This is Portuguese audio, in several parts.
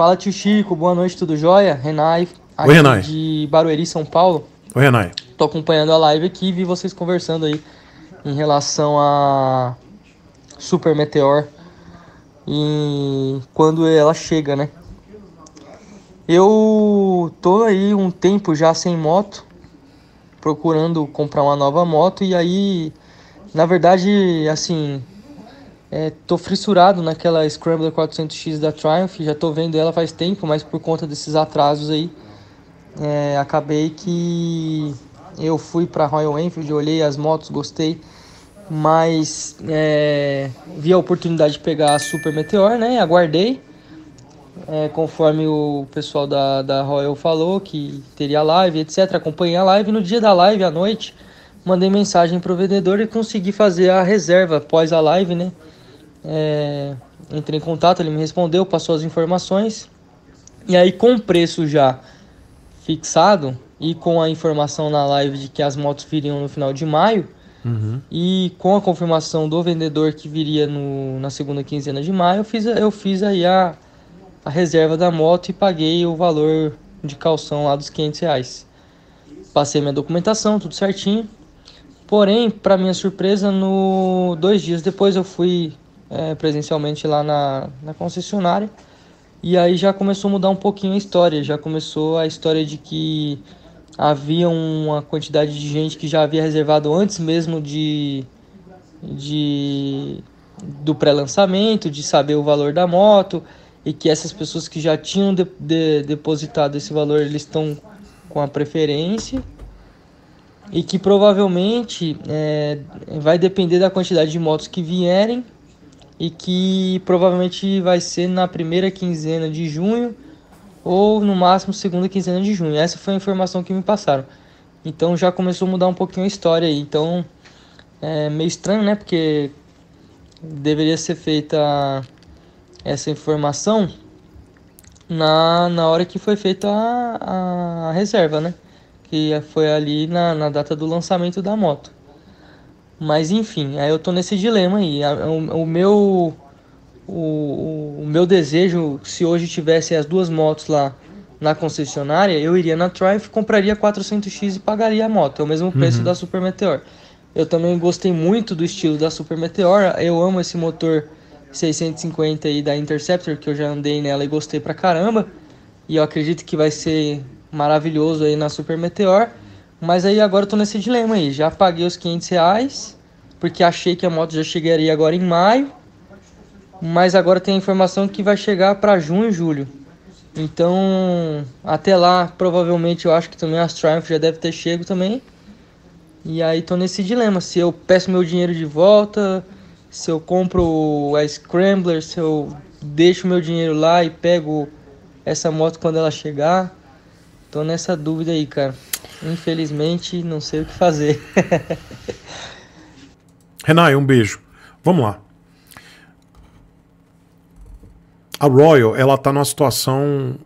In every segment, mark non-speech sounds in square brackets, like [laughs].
Fala tio Chico, boa noite, tudo jóia? Renai, aqui Oi, Renai. de Barueri, São Paulo. Oi, Renai. Tô acompanhando a live aqui e vi vocês conversando aí em relação a Super Meteor e quando ela chega, né? Eu tô aí um tempo já sem moto, procurando comprar uma nova moto e aí, na verdade, assim, é, tô frissurado naquela Scrambler 400X da Triumph, já tô vendo ela faz tempo, mas por conta desses atrasos aí, é, acabei que eu fui para Royal Enfield, olhei as motos, gostei, mas é, vi a oportunidade de pegar a Super Meteor, né? Aguardei, é, conforme o pessoal da, da Royal falou que teria live, etc. Acompanhei a live no dia da live à noite, mandei mensagem pro vendedor e consegui fazer a reserva após a live, né? É, entrei em contato, ele me respondeu, passou as informações. E aí, com o preço já fixado e com a informação na live de que as motos viriam no final de maio, uhum. e com a confirmação do vendedor que viria no, na segunda quinzena de maio, eu fiz, eu fiz aí a, a reserva da moto e paguei o valor de calção lá dos 500 reais. Passei minha documentação, tudo certinho. Porém, para minha surpresa, no dois dias depois eu fui é, presencialmente lá na, na concessionária. E aí já começou a mudar um pouquinho a história, já começou a história de que havia uma quantidade de gente que já havia reservado antes mesmo de, de do pré-lançamento, de saber o valor da moto e que essas pessoas que já tinham de, de, depositado esse valor, eles estão com a preferência e que provavelmente é, vai depender da quantidade de motos que vierem e que provavelmente vai ser na primeira quinzena de junho ou no máximo segunda quinzena de junho. Essa foi a informação que me passaram. Então já começou a mudar um pouquinho a história aí. Então é meio estranho, né? Porque deveria ser feita essa informação na, na hora que foi feita a, a reserva, né? Que foi ali na, na data do lançamento da moto. Mas enfim, aí eu tô nesse dilema aí. O, o meu o, o, meu desejo, se hoje tivesse as duas motos lá na concessionária, eu iria na Triumph, compraria 400X e pagaria a moto, é o mesmo preço uhum. da Super Meteor. Eu também gostei muito do estilo da Super Meteor, eu amo esse motor 650 aí da Interceptor, que eu já andei nela e gostei pra caramba. E eu acredito que vai ser maravilhoso aí na Super Meteor. Mas aí agora eu tô nesse dilema aí. Já paguei os 500 reais, porque achei que a moto já chegaria agora em maio. Mas agora tem a informação que vai chegar para junho e julho. Então, até lá, provavelmente eu acho que também as Triumph já deve ter chego também. E aí tô nesse dilema, se eu peço meu dinheiro de volta, se eu compro a Scrambler, se eu deixo meu dinheiro lá e pego essa moto quando ela chegar. Tô nessa dúvida aí, cara. Infelizmente, não sei o que fazer. [laughs] Renai, um beijo. Vamos lá. A Royal, ela tá numa situação.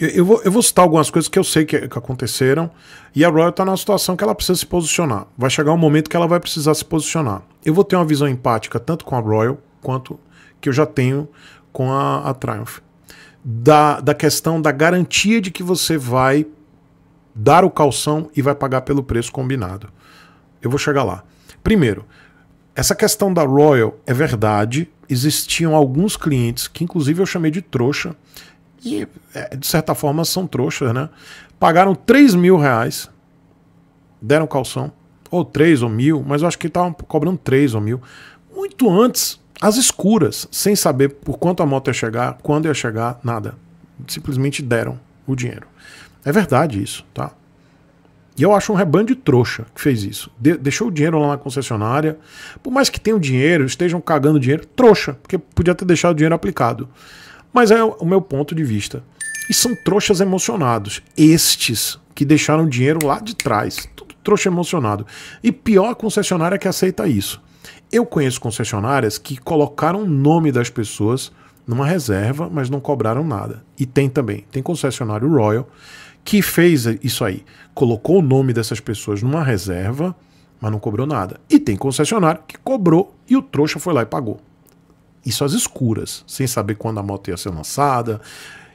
Eu vou, eu vou citar algumas coisas que eu sei que, que aconteceram. E a Royal tá numa situação que ela precisa se posicionar. Vai chegar um momento que ela vai precisar se posicionar. Eu vou ter uma visão empática tanto com a Royal quanto que eu já tenho com a, a Triumph. Da, da questão da garantia de que você vai dar o calção e vai pagar pelo preço combinado. Eu vou chegar lá. Primeiro, essa questão da Royal é verdade. Existiam alguns clientes que, inclusive, eu chamei de trouxa, e é, de certa forma são trouxas, né? Pagaram 3 mil reais, deram calção, ou 3 ou mil, mas eu acho que estavam cobrando 3 ou mil. Muito antes, às escuras, sem saber por quanto a moto ia chegar, quando ia chegar, nada. Simplesmente deram o dinheiro. É verdade isso, tá? E eu acho um rebanho de trouxa que fez isso. De deixou o dinheiro lá na concessionária. Por mais que tenham dinheiro, estejam cagando dinheiro, trouxa, porque podia ter deixado o dinheiro aplicado. Mas é o meu ponto de vista. E são trouxas emocionados. Estes que deixaram o dinheiro lá de trás. Tudo trouxa emocionado. E pior a concessionária que aceita isso. Eu conheço concessionárias que colocaram o nome das pessoas numa reserva, mas não cobraram nada. E tem também. Tem concessionário Royal que fez isso aí? Colocou o nome dessas pessoas numa reserva, mas não cobrou nada. E tem concessionário que cobrou e o trouxa foi lá e pagou. Isso às escuras, sem saber quando a moto ia ser lançada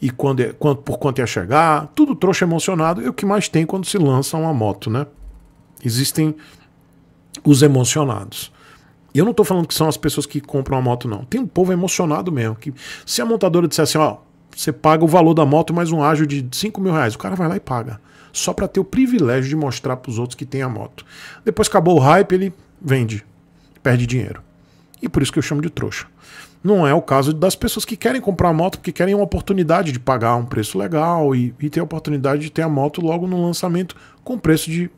e quando, é, quando por quanto ia chegar. Tudo trouxa emocionado é o que mais tem quando se lança uma moto, né? Existem os emocionados. E eu não estou falando que são as pessoas que compram a moto, não. Tem um povo emocionado mesmo. que Se a montadora dissesse assim, ó, você paga o valor da moto mais um ágio de 5 mil reais. O cara vai lá e paga. Só para ter o privilégio de mostrar para os outros que tem a moto. Depois acabou o hype, ele vende. Perde dinheiro. E por isso que eu chamo de trouxa. Não é o caso das pessoas que querem comprar a moto porque querem uma oportunidade de pagar um preço legal e, e ter a oportunidade de ter a moto logo no lançamento com preço de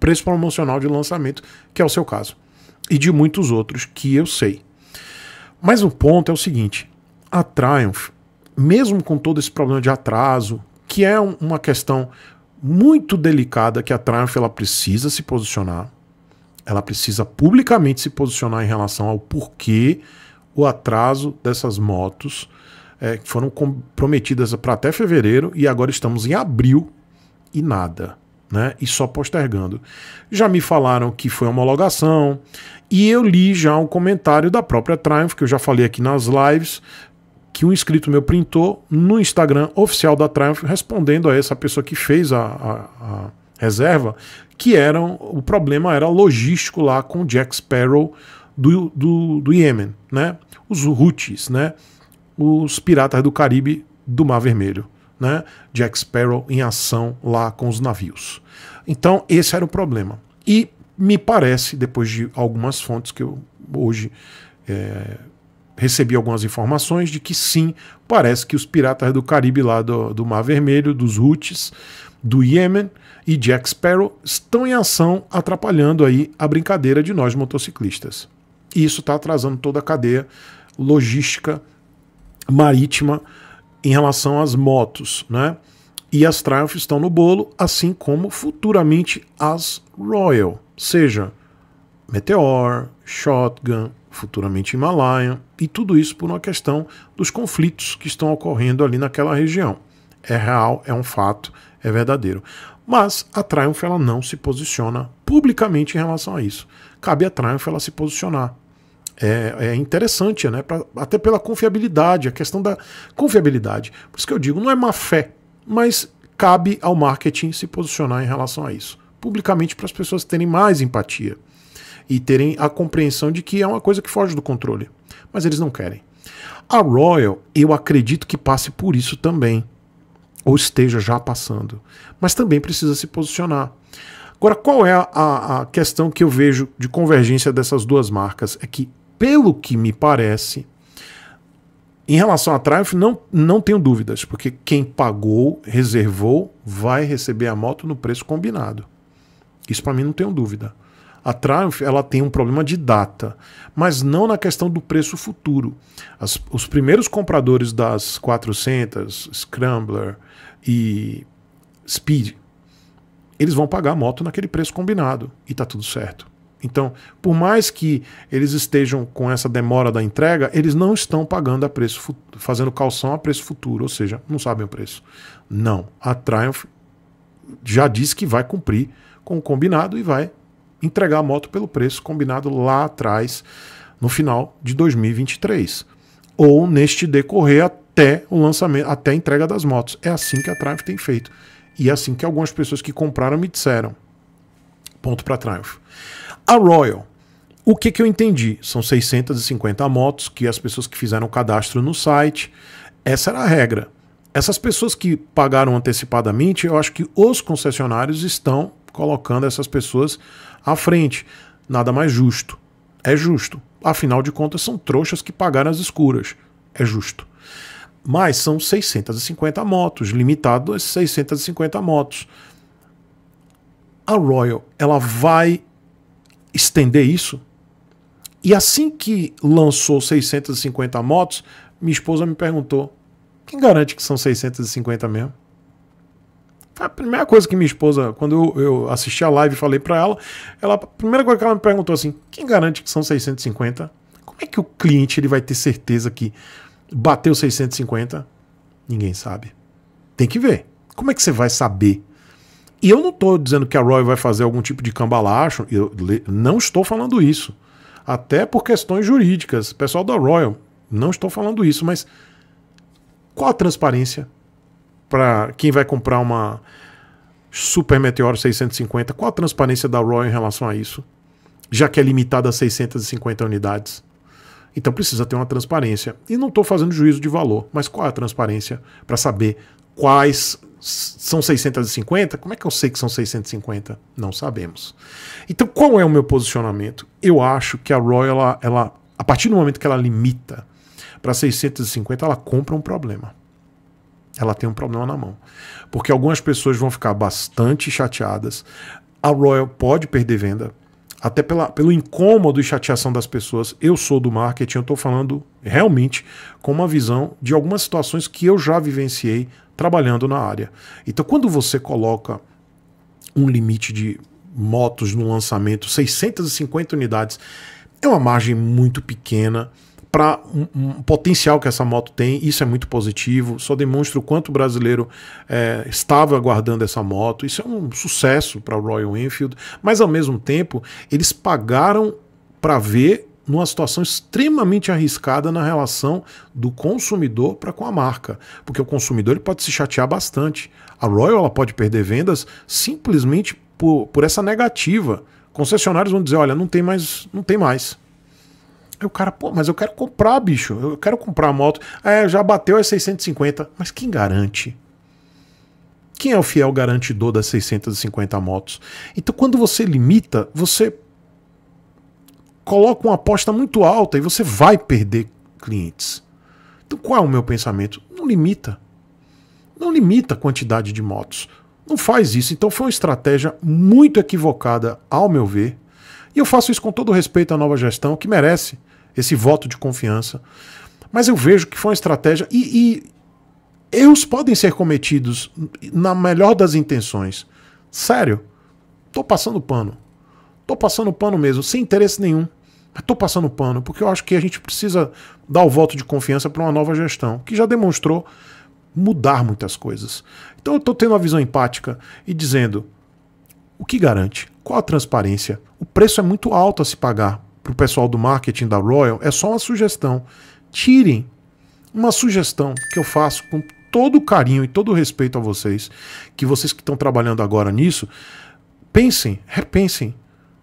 preço promocional de lançamento, que é o seu caso. E de muitos outros que eu sei. Mas o ponto é o seguinte: a Triumph mesmo com todo esse problema de atraso, que é um, uma questão muito delicada que a Triumph ela precisa se posicionar, ela precisa publicamente se posicionar em relação ao porquê o atraso dessas motos é, que foram prometidas para até fevereiro e agora estamos em abril e nada. Né, e só postergando. Já me falaram que foi homologação, e eu li já um comentário da própria Triumph, que eu já falei aqui nas lives, que um inscrito meu printou no Instagram oficial da Triumph, respondendo a essa pessoa que fez a, a, a reserva, que eram, o problema era logístico lá com o Jack Sparrow do, do, do Iêmen, né? os Houthis, né? os piratas do Caribe do Mar Vermelho. Né? Jack Sparrow em ação lá com os navios. Então, esse era o problema. E me parece, depois de algumas fontes que eu hoje é, recebi algumas informações de que sim, parece que os piratas do Caribe lá do, do Mar Vermelho, dos Houthis, do Iêmen e Jack Sparrow estão em ação atrapalhando aí a brincadeira de nós motociclistas. E isso está atrasando toda a cadeia logística marítima em relação às motos, né? E as Triumph estão no bolo, assim como futuramente as Royal, seja Meteor, Shotgun, futuramente Himalaia, e tudo isso por uma questão dos conflitos que estão ocorrendo ali naquela região. É real, é um fato, é verdadeiro. Mas a Triumph ela não se posiciona publicamente em relação a isso. Cabe a Triumph ela se posicionar. É, é interessante, né? Pra, até pela confiabilidade, a questão da confiabilidade. Por isso que eu digo, não é má fé, mas cabe ao marketing se posicionar em relação a isso. Publicamente para as pessoas terem mais empatia e terem a compreensão de que é uma coisa que foge do controle. Mas eles não querem. A Royal, eu acredito que passe por isso também, ou esteja já passando, mas também precisa se posicionar. Agora, qual é a, a questão que eu vejo de convergência dessas duas marcas? É que, pelo que me parece, em relação à Triumph, não, não tenho dúvidas, porque quem pagou, reservou, vai receber a moto no preço combinado. Isso para mim não tenho dúvida. A Triumph ela tem um problema de data, mas não na questão do preço futuro. As, os primeiros compradores das 400, Scrambler e Speed, eles vão pagar a moto naquele preço combinado e está tudo certo. Então, por mais que eles estejam com essa demora da entrega, eles não estão pagando a preço fazendo calção a preço futuro, ou seja, não sabem o preço. Não, a Triumph já disse que vai cumprir com o combinado e vai entregar a moto pelo preço combinado lá atrás, no final de 2023, ou neste decorrer até o lançamento, até a entrega das motos. É assim que a Triumph tem feito. E é assim que algumas pessoas que compraram me disseram. Ponto para Triumph. A Royal. O que, que eu entendi? São 650 motos que as pessoas que fizeram cadastro no site. Essa era a regra. Essas pessoas que pagaram antecipadamente, eu acho que os concessionários estão colocando essas pessoas à frente. Nada mais justo. É justo. Afinal de contas, são trouxas que pagaram as escuras. É justo. Mas são 650 motos, limitado a 650 motos. A Royal, ela vai estender isso? E assim que lançou 650 motos, minha esposa me perguntou: quem garante que são 650 mesmo? A primeira coisa que minha esposa, quando eu, eu assisti a live e falei para ela, ela, a primeira coisa que ela me perguntou assim: quem garante que são 650? Como é que o cliente ele vai ter certeza que bateu 650? Ninguém sabe. Tem que ver. Como é que você vai saber? E eu não estou dizendo que a Roy vai fazer algum tipo de cambalacho, eu não estou falando isso. Até por questões jurídicas. Pessoal da Royal, não estou falando isso, mas qual a transparência? para quem vai comprar uma Super Meteor 650, qual a transparência da Royal em relação a isso? Já que é limitada a 650 unidades. Então precisa ter uma transparência. E não estou fazendo juízo de valor, mas qual a transparência para saber quais são 650? Como é que eu sei que são 650? Não sabemos. Então qual é o meu posicionamento? Eu acho que a Royal, ela, ela a partir do momento que ela limita para 650, ela compra um problema ela tem um problema na mão. Porque algumas pessoas vão ficar bastante chateadas. A Royal pode perder venda, até pela, pelo incômodo e chateação das pessoas. Eu sou do marketing, eu estou falando realmente com uma visão de algumas situações que eu já vivenciei trabalhando na área. Então, quando você coloca um limite de motos no lançamento, 650 unidades, é uma margem muito pequena para um, um, potencial que essa moto tem. Isso é muito positivo. Só demonstra o quanto o brasileiro é, estava aguardando essa moto. Isso é um sucesso para o Royal Enfield. Mas ao mesmo tempo, eles pagaram para ver numa situação extremamente arriscada na relação do consumidor para com a marca, porque o consumidor ele pode se chatear bastante. A Royal ela pode perder vendas simplesmente por, por essa negativa. Concessionários vão dizer, olha, não tem mais, não tem mais. Aí o cara, pô, mas eu quero comprar, bicho. Eu quero comprar a moto. É, já bateu as 650. Mas quem garante? Quem é o fiel garantidor das 650 motos? Então, quando você limita, você coloca uma aposta muito alta e você vai perder clientes. Então, qual é o meu pensamento? Não limita. Não limita a quantidade de motos. Não faz isso. Então, foi uma estratégia muito equivocada, ao meu ver, e eu faço isso com todo respeito à nova gestão, que merece esse voto de confiança. Mas eu vejo que foi uma estratégia. E, e erros podem ser cometidos na melhor das intenções. Sério, tô passando pano. Tô passando pano mesmo, sem interesse nenhum. Mas tô passando pano, porque eu acho que a gente precisa dar o voto de confiança para uma nova gestão, que já demonstrou mudar muitas coisas. Então eu estou tendo uma visão empática e dizendo: o que garante? Qual a transparência? O preço é muito alto a se pagar. Para o pessoal do marketing da Royal, é só uma sugestão. Tirem uma sugestão que eu faço com todo o carinho e todo o respeito a vocês, que vocês que estão trabalhando agora nisso, pensem, repensem,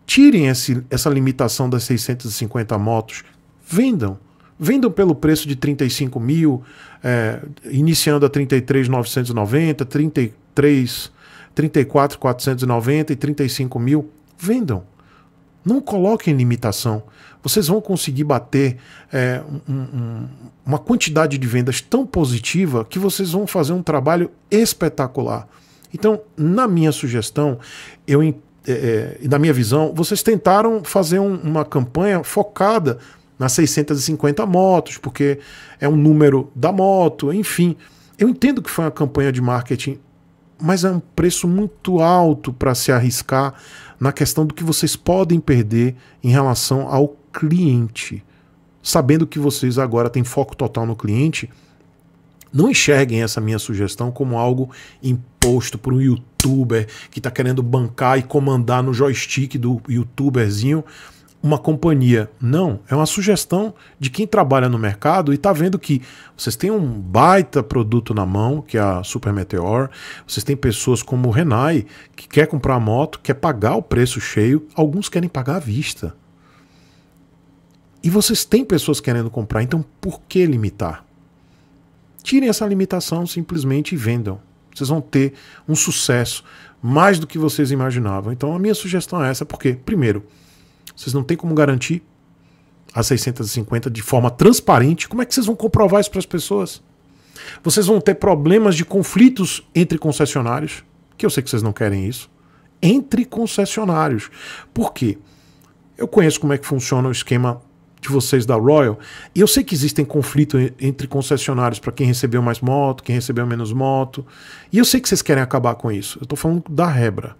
tirem esse, essa limitação das 650 motos, vendam. Vendam pelo preço de 35 mil, é, iniciando a 33,990, 33 34.490 e 35 mil, vendam. Não coloquem limitação. Vocês vão conseguir bater é, um, um, uma quantidade de vendas tão positiva que vocês vão fazer um trabalho espetacular. Então, na minha sugestão, eu, é, é na minha visão, vocês tentaram fazer um, uma campanha focada nas 650 motos, porque é um número da moto, enfim. Eu entendo que foi uma campanha de marketing mas é um preço muito alto para se arriscar na questão do que vocês podem perder em relação ao cliente. Sabendo que vocês agora têm foco total no cliente, não enxerguem essa minha sugestão como algo imposto por um youtuber que está querendo bancar e comandar no joystick do youtuberzinho uma companhia. Não, é uma sugestão de quem trabalha no mercado e está vendo que vocês têm um baita produto na mão, que é a Super Meteor, vocês têm pessoas como o Renai, que quer comprar a moto, quer pagar o preço cheio, alguns querem pagar à vista. E vocês têm pessoas querendo comprar, então por que limitar? Tirem essa limitação simplesmente e vendam. Vocês vão ter um sucesso mais do que vocês imaginavam. Então a minha sugestão é essa, porque primeiro, vocês não têm como garantir a 650 de forma transparente. Como é que vocês vão comprovar isso para as pessoas? Vocês vão ter problemas de conflitos entre concessionários, que eu sei que vocês não querem isso. Entre concessionários. Por quê? Eu conheço como é que funciona o esquema de vocês da Royal. E eu sei que existem conflitos entre concessionários para quem recebeu mais moto, quem recebeu menos moto. E eu sei que vocês querem acabar com isso. Eu estou falando da Rebra.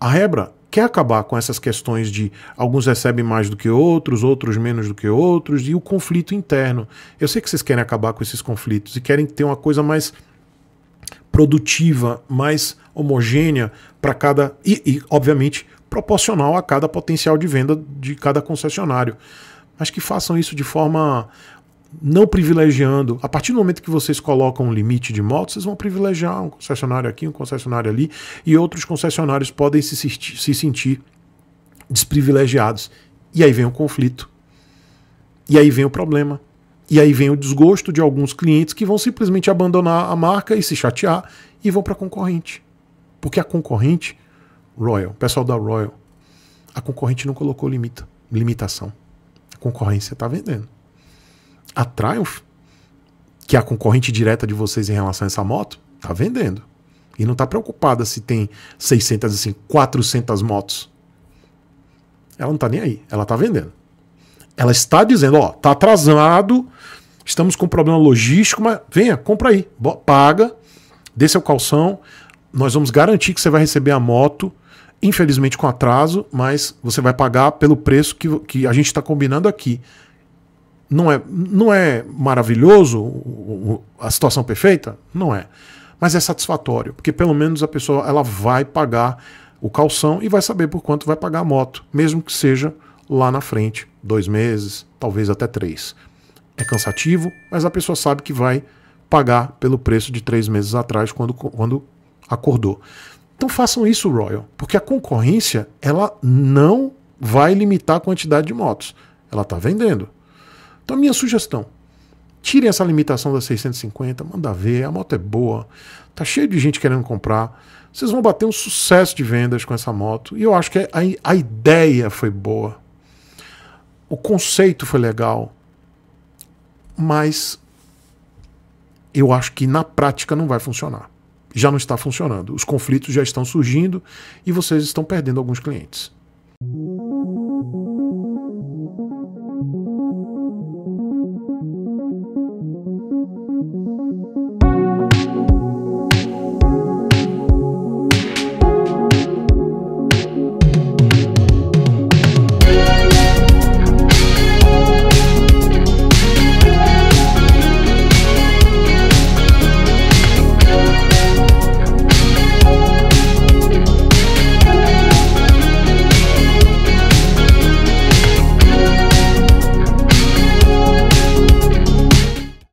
A Rebra quer acabar com essas questões de alguns recebem mais do que outros, outros menos do que outros, e o conflito interno. Eu sei que vocês querem acabar com esses conflitos e querem ter uma coisa mais produtiva, mais homogênea para cada. E, e, obviamente, proporcional a cada potencial de venda de cada concessionário. Mas que façam isso de forma não privilegiando. A partir do momento que vocês colocam um limite de moto vocês vão privilegiar um concessionário aqui, um concessionário ali, e outros concessionários podem se, se sentir desprivilegiados. E aí vem o conflito. E aí vem o problema. E aí vem o desgosto de alguns clientes que vão simplesmente abandonar a marca e se chatear e vão para a concorrente. Porque a concorrente, Royal, pessoal da Royal, a concorrente não colocou limita, limitação. A concorrência está vendendo. A Triumph, que é a concorrente direta de vocês em relação a essa moto, está vendendo. E não está preocupada se tem 600, assim, 400 motos. Ela não está nem aí. Ela está vendendo. Ela está dizendo, ó, tá atrasado, estamos com problema logístico, mas venha, compra aí, paga, dê seu calção, nós vamos garantir que você vai receber a moto, infelizmente com atraso, mas você vai pagar pelo preço que, que a gente está combinando aqui. Não é, não é maravilhoso a situação perfeita? Não é. Mas é satisfatório, porque pelo menos a pessoa ela vai pagar o calção e vai saber por quanto vai pagar a moto, mesmo que seja lá na frente, dois meses, talvez até três. É cansativo, mas a pessoa sabe que vai pagar pelo preço de três meses atrás quando, quando acordou. Então façam isso, Royal, porque a concorrência ela não vai limitar a quantidade de motos. Ela está vendendo. Então, minha sugestão: tire essa limitação das 650, manda ver, a moto é boa, tá cheio de gente querendo comprar. Vocês vão bater um sucesso de vendas com essa moto. E eu acho que a, a ideia foi boa. O conceito foi legal. Mas eu acho que na prática não vai funcionar. Já não está funcionando. Os conflitos já estão surgindo e vocês estão perdendo alguns clientes.